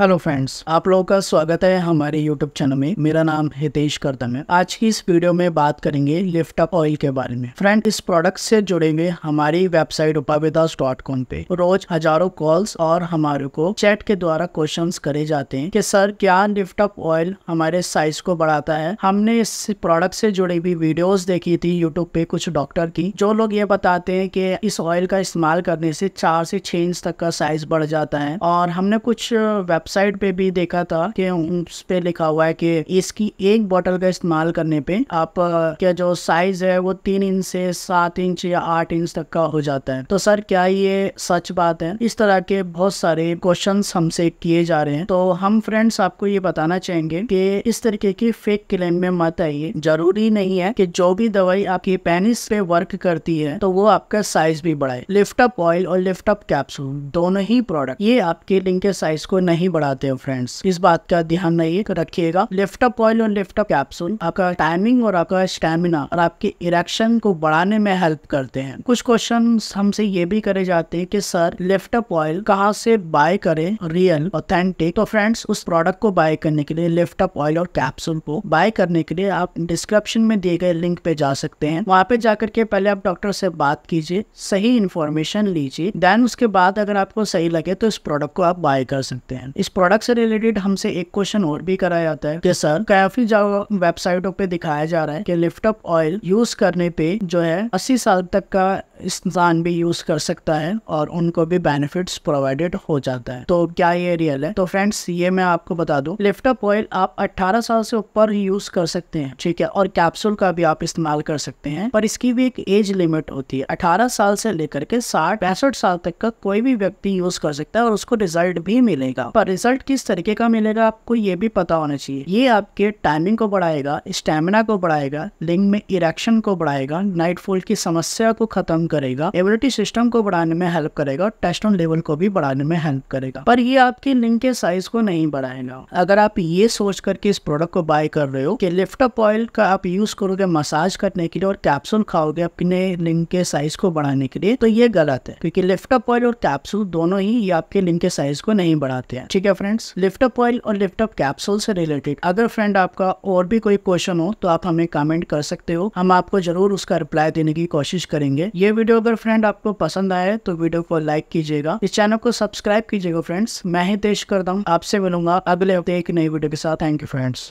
hello friends आप लोगों का स्वागत है हमारे यूट्यूब चैनल में मेरा नाम हितेश करदम है आज की इस वीडियो में बात करेंगे लिफ्ट अप ऑयल के बारे में फ्रेंड इस प्रोडक्ट से जुड़ेंगे हमारी वेबसाइट उपाविदास डॉट कॉम पे रोज हजारों कॉल्स और हमारे को चैट के द्वारा क्वेश्चन करे जाते हैं कि सर क्या लिफ्ट अप ऑयल हमारे साइज को बढ़ाता है हमने इस प्रोडक्ट से जुड़ी हुई वीडियोज देखी थी यूट्यूब पे कुछ डॉक्टर की जो लोग ये बताते हैं की इस ऑयल का इस्तेमाल करने से चार से छह इंच तक का साइज बढ़ जाता है और हमने कुछ वेब वेबसाइट पे भी देखा था कि उस पे लिखा हुआ है कि इसकी एक बॉटल का इस्तेमाल करने पे आप क्या जो साइज है वो तीन इंच से सात इंच या आठ इंच तक का हो जाता है तो सर क्या ये सच बात है इस तरह के बहुत सारे क्वेश्चन हमसे किए जा रहे हैं तो हम फ्रेंड्स आपको ये बताना चाहेंगे कि इस तरीके की फेक क्लेम में मत आइए जरूरी नहीं है कि जो भी दवाई आपकी पेनिस पे वर्क करती है तो वो आपका साइज भी बढ़ाए लिफ्टअप ऑयल और लिफ्टअप कैप्सूल दोनों ही प्रोडक्ट ये आपके लिंग के साइज को नहीं बढ़ा बढ़ाते हैं फ्रेंड्स इस बात का ध्यान नहीं रखिएगा लेफ्ट अप ऑयल और लेफ्ट अप कैप्सूल आपका टाइमिंग और आपका स्टेमिना और आपके इरेक्शन को बढ़ाने में हेल्प करते हैं कुछ क्वेश्चन हमसे ये भी करे जाते हैं कि सर लेफ्ट अप ऑयल कहाँ से बाय करे रियल ऑथेंटिक तो फ्रेंड्स उस प्रोडक्ट को बाय करने के लिए लेफ्ट अप ऑयल और कैप्सूल को बाय करने के लिए आप डिस्क्रिप्शन में दिए गए लिंक पे जा सकते हैं वहाँ पे जाकर के पहले आप डॉक्टर से बात कीजिए सही इन्फॉर्मेशन लीजिए देन उसके बाद अगर आपको सही लगे तो इस प्रोडक्ट को आप बाय कर सकते हैं इस प्रोडक्ट से रिलेटेड हमसे एक क्वेश्चन और भी कराया जाता है कि सर काफी वेबसाइटों पे दिखाया जा रहा है कि लिफ्टअप ऑयल यूज करने पे जो है अस्सी साल तक का इंसान भी यूज कर सकता है और उनको भी बेनिफिट्स प्रोवाइडेड हो जाता है तो क्या ये रियल है तो फ्रेंड्स ये मैं आपको बता दू लिफ्टअप ऑयल आप 18 साल से ऊपर ही यूज कर सकते हैं ठीक है और कैप्सूल का भी आप इस्तेमाल कर सकते हैं पर इसकी भी एक एज लिमिट होती है 18 साल से लेकर के साठ पैंसठ साल तक का कोई भी व्यक्ति यूज कर सकता है और उसको रिजल्ट भी मिलेगा पर रिजल्ट किस तरीके का मिलेगा आपको ये भी पता होना चाहिए ये आपके टाइमिंग को बढ़ाएगा स्टेमिना को बढ़ाएगा लिंग में इरेक्शन को बढ़ाएगा नाइटफॉल की समस्या को खत्म करेगा एबिलिटी सिस्टम को बढ़ाने में हेल्प करेगा और टेस्टोन लेवल को भी बढ़ाने में हेल्प करेगा पर ये आपके लिंग के साइज को नहीं बढ़ाएगा अगर आप ये सोच करके इस प्रोडक्ट को बाय कर रहे हो कि लिफ्टअप ऑयल का आप यूज करोगे मसाज करने के लिए और कैप्सूल खाओगे अपने लिंग के साइज को बढ़ाने के लिए तो ये गलत है क्योंकि लिफ्टअप ऑयल और कैप्सूल दोनों ही ये आपके लिंग के साइज को नहीं बढ़ाते हैं ठीक है फ्रेंड्स लिफ्टअप ऑयल और लिफ्टअप कैप्सूल से रिलेटेड अगर फ्रेंड आपका और भी कोई क्वेश्चन हो तो आप हमें कमेंट कर सकते हो हम आपको जरूर उसका रिप्लाई देने की कोशिश करेंगे ये वीडियो अगर फ्रेंड आपको पसंद आए तो वीडियो को लाइक कीजिएगा इस चैनल को सब्सक्राइब कीजिएगा फ्रेंड्स मैं ही हितेश करता हूँ आपसे मिलूंगा अगले हफ्ते एक नई वीडियो के साथ थैंक यू फ्रेंड्स